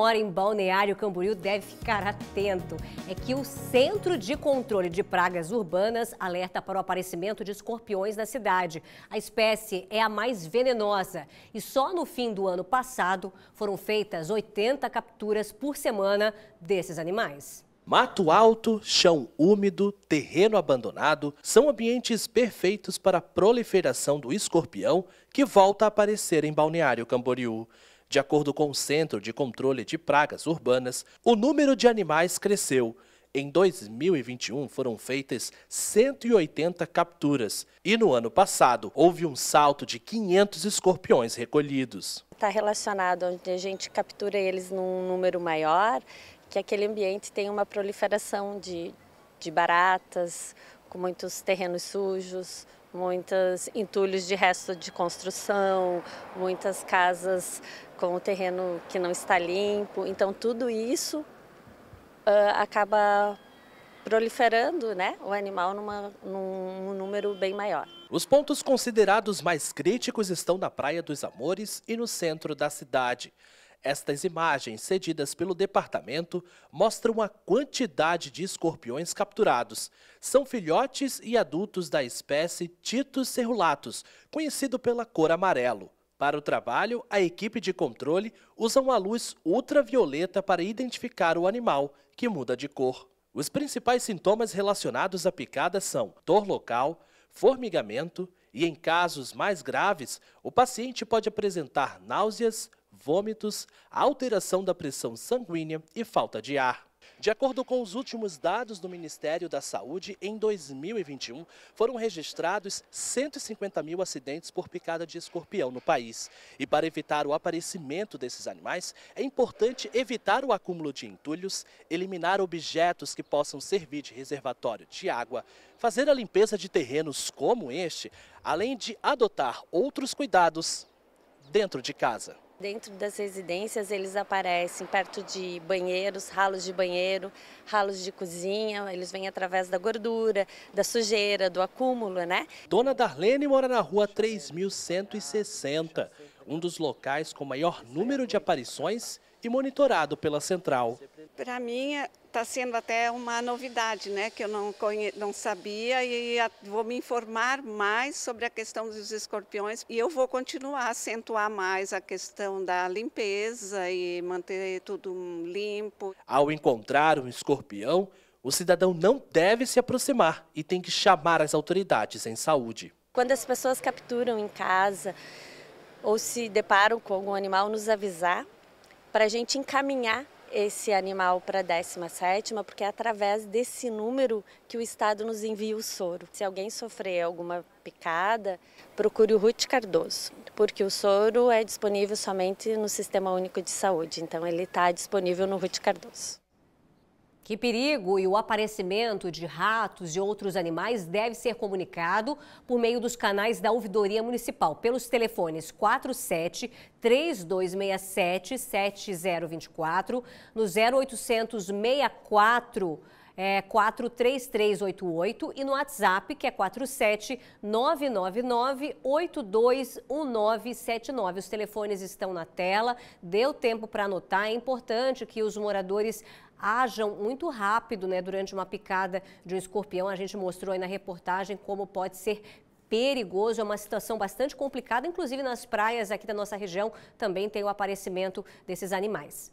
mora em Balneário Camboriú deve ficar atento. É que o Centro de Controle de Pragas Urbanas alerta para o aparecimento de escorpiões na cidade. A espécie é a mais venenosa e só no fim do ano passado foram feitas 80 capturas por semana desses animais. Mato alto, chão úmido, terreno abandonado são ambientes perfeitos para a proliferação do escorpião que volta a aparecer em Balneário Camboriú. De acordo com o Centro de Controle de Pragas Urbanas, o número de animais cresceu. Em 2021 foram feitas 180 capturas e no ano passado houve um salto de 500 escorpiões recolhidos. Está relacionado onde a gente captura eles num número maior, que aquele ambiente tem uma proliferação de, de baratas, com muitos terrenos sujos, muitos entulhos de resto de construção, muitas casas com o terreno que não está limpo. Então, tudo isso uh, acaba proliferando né, o animal numa, num número bem maior. Os pontos considerados mais críticos estão na Praia dos Amores e no centro da cidade. Estas imagens, cedidas pelo departamento, mostram a quantidade de escorpiões capturados. São filhotes e adultos da espécie Titus cerulatus, conhecido pela cor amarelo. Para o trabalho, a equipe de controle usa uma luz ultravioleta para identificar o animal, que muda de cor. Os principais sintomas relacionados à picada são dor local, formigamento e, em casos mais graves, o paciente pode apresentar náuseas, vômitos, alteração da pressão sanguínea e falta de ar. De acordo com os últimos dados do Ministério da Saúde, em 2021 foram registrados 150 mil acidentes por picada de escorpião no país. E para evitar o aparecimento desses animais, é importante evitar o acúmulo de entulhos, eliminar objetos que possam servir de reservatório de água, fazer a limpeza de terrenos como este, além de adotar outros cuidados dentro de casa. Dentro das residências, eles aparecem perto de banheiros, ralos de banheiro, ralos de cozinha, eles vêm através da gordura, da sujeira, do acúmulo, né? Dona Darlene mora na rua 3160, um dos locais com maior número de aparições e monitorado pela central. Para mim está é, sendo até uma novidade, né, que eu não, conhe... não sabia e vou me informar mais sobre a questão dos escorpiões e eu vou continuar a acentuar mais a questão da limpeza e manter tudo limpo. Ao encontrar um escorpião, o cidadão não deve se aproximar e tem que chamar as autoridades em saúde. Quando as pessoas capturam em casa ou se deparam com algum animal, nos avisar para a gente encaminhar esse animal para a 17, porque é através desse número que o Estado nos envia o soro. Se alguém sofrer alguma picada, procure o Ruth Cardoso, porque o soro é disponível somente no Sistema Único de Saúde, então ele está disponível no Ruth Cardoso. Que perigo e o aparecimento de ratos e outros animais deve ser comunicado por meio dos canais da Ouvidoria Municipal, pelos telefones 47 3267 7024, no 0800 64 é 43388 e no WhatsApp, que é 47999821979. Os telefones estão na tela, deu tempo para anotar. É importante que os moradores ajam muito rápido, né, durante uma picada de um escorpião. A gente mostrou aí na reportagem como pode ser perigoso, é uma situação bastante complicada, inclusive nas praias aqui da nossa região também tem o aparecimento desses animais.